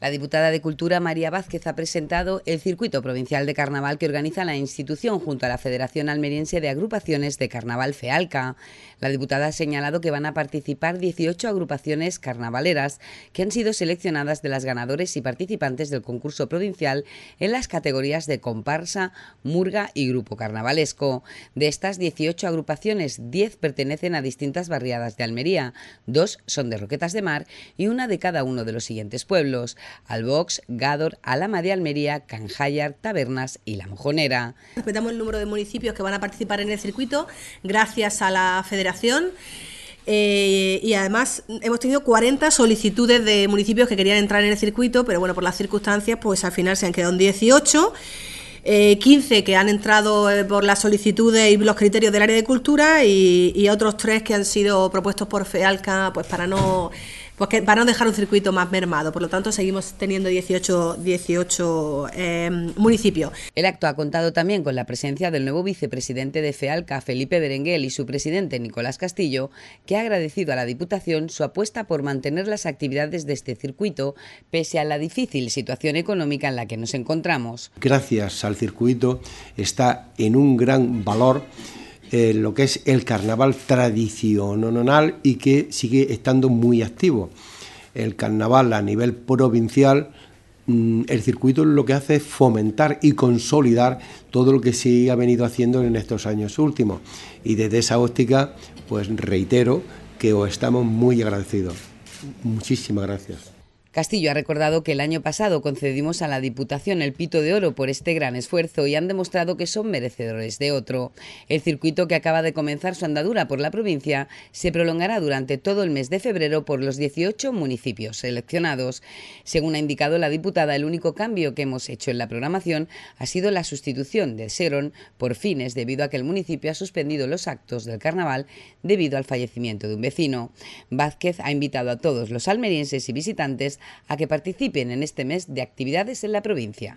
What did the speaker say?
La diputada de Cultura María Vázquez ha presentado el circuito provincial de carnaval que organiza la institución junto a la Federación Almeriense de Agrupaciones de Carnaval FEALCA. La diputada ha señalado que van a participar 18 agrupaciones carnavaleras que han sido seleccionadas de las ganadores y participantes del concurso provincial en las categorías de comparsa, murga y grupo carnavalesco. De estas 18 agrupaciones, 10 pertenecen a distintas barriadas de Almería, dos son de Roquetas de Mar y una de cada uno de los siguientes pueblos. Albox, Gador, Alama de Almería, Canjayar, Tabernas y La Mojonera. Respetamos el número de municipios que van a participar en el circuito gracias a la federación. Eh, y además hemos tenido 40 solicitudes de municipios que querían entrar en el circuito, pero bueno, por las circunstancias, pues al final se han quedado en 18. 15 eh, que han entrado eh, por las solicitudes y los criterios del área de cultura y, y otros tres que han sido propuestos por FEALCA pues para no pues que van dejar un circuito más mermado. Por lo tanto, seguimos teniendo 18, 18 municipios. El acto ha contado también con la presencia del nuevo vicepresidente de FEALCA, Felipe Berenguel, y su presidente, Nicolás Castillo, que ha agradecido a la Diputación su apuesta por mantener las actividades de este circuito, pese a la difícil situación económica en la que nos encontramos. Gracias al circuito está en un gran valor eh, lo que es el carnaval tradicional y que sigue estando muy activo. El carnaval a nivel provincial, mm, el circuito lo que hace es fomentar y consolidar todo lo que se ha venido haciendo en estos años últimos. Y desde esa óptica, pues reitero que os estamos muy agradecidos. Muchísimas gracias. Castillo ha recordado que el año pasado concedimos a la Diputación el pito de oro por este gran esfuerzo y han demostrado que son merecedores de otro. El circuito que acaba de comenzar su andadura por la provincia se prolongará durante todo el mes de febrero por los 18 municipios seleccionados. Según ha indicado la diputada, el único cambio que hemos hecho en la programación ha sido la sustitución de Serón por fines debido a que el municipio ha suspendido los actos del carnaval debido al fallecimiento de un vecino. Vázquez ha invitado a todos los almerienses y visitantes a que participen en este mes de actividades en la provincia.